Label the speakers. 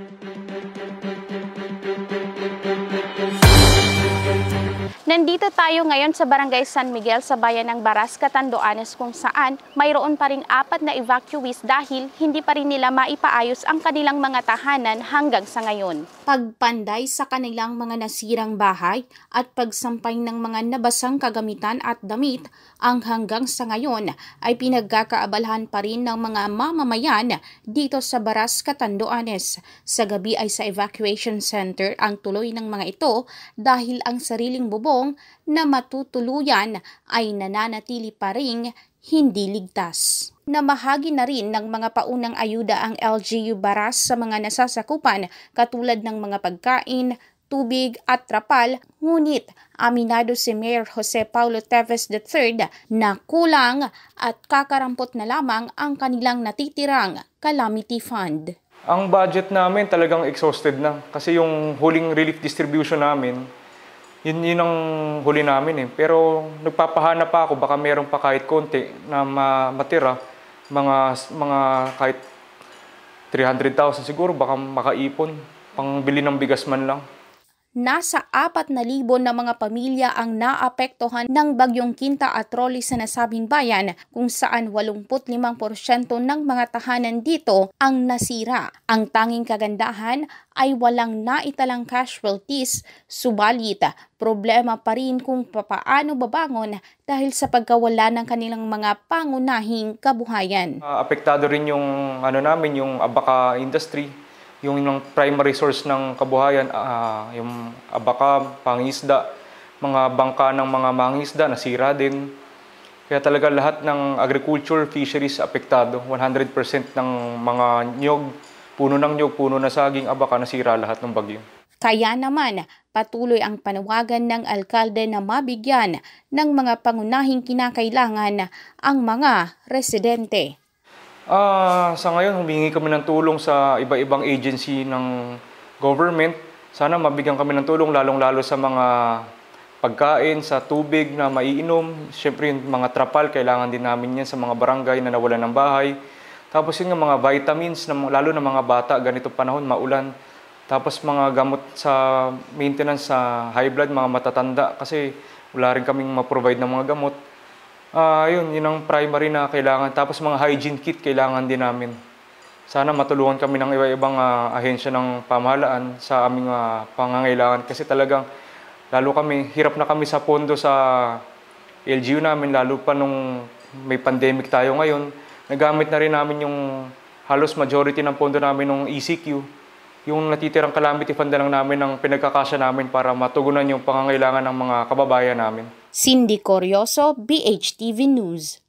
Speaker 1: Müzik
Speaker 2: Nandito tayo ngayon sa Barangay San Miguel sa bayan ng Baras, Catanduanes kung saan mayroon pa ring apat na evacuees dahil hindi pa rin nila maipaayos ang kanilang mga tahanan hanggang sa ngayon. Pagpanday sa kanilang mga nasirang bahay at pagsampay ng mga nabasang kagamitan at damit ang hanggang sa ngayon ay pinagkakaabalahan pa rin ng mga mamamayan dito sa Baras, Catanduanes. Sa gabi ay sa evacuation center ang tuloy ng mga ito dahil ang sariling bubong magulang na matutuluyan ay nananatili pa ring hindi ligtas. Namahagi na rin ng mga paunang ayuda ang LGU Baras sa mga nasasakupan katulad ng mga pagkain, tubig at trapal, ngunit aminado si Mayor Jose Paulo Teves III na kulang at kakarampot na lamang ang kanilang natitirang calamity fund.
Speaker 1: Ang budget namin talagang exhausted na kasi yung huling relief distribution namin yun, yun ang huli namin eh. Pero nagpapahanap pa ako, baka meron pa kahit konti na ma matira. Mga, mga kahit 300,000 siguro, baka makaipon. pang bili ng bigas man lang
Speaker 2: nasa 4,000 na mga pamilya ang naapektuhan ng bagyong Kinta at Rolly sa nasabing bayan kung saan 85% ng mga tahanan dito ang nasira. Ang tanging kagandahan ay walang naitalang casualties, subalit problema pa rin kung papaano babangon dahil sa pagkawala ng kanilang mga pangunahing kabuhayan.
Speaker 1: Uh, apektado rin yung ano namin yung abaka industry yung ng primary source ng kabuhayan, uh, yung abaka, pangisda, mga bangka ng mga mangisda nasira din. Kaya talaga lahat ng agriculture, fisheries apektado. 100% ng mga nyog, puno ng nyog, puno na saging, abaka nasira lahat ng bagyo.
Speaker 2: Kaya naman, patuloy ang panawagan ng alkalde na mabigyan ng mga pangunahing kinakailangan ang mga residente.
Speaker 1: Ah, sa ngayon humingi kami ng tulong sa iba-ibang agency ng government. Sana mabigyan kami ng tulong lalong-lalo sa mga pagkain, sa tubig na maiinom. Siyempre yung mga trapal, kailangan din namin yan sa mga barangay na nawalan ng bahay. Tapos yun yung mga vitamins, na, lalo na mga bata, ganito panahon, maulan. Tapos mga gamot sa maintenance sa high blood, mga matatanda. Kasi wala rin kaming ma-provide ng mga gamot uh, yun, yun ang primary na kailangan. Tapos mga hygiene kit kailangan din namin. Sana matulungan kami ng iba-ibang uh, ahensya ng pamahalaan sa aming uh, pangangailangan kasi talagang lalo kami, hirap na kami sa pondo sa LGU namin lalo pa nung may pandemic tayo ngayon. Nagamit na rin namin yung halos majority ng pondo namin nung ECQ. Yung natitirang calamity fund na lang namin ang pinagkakasya namin para matugunan yung pangangailangan ng mga kababayan namin.
Speaker 2: Cindy Corioso, BHTV News.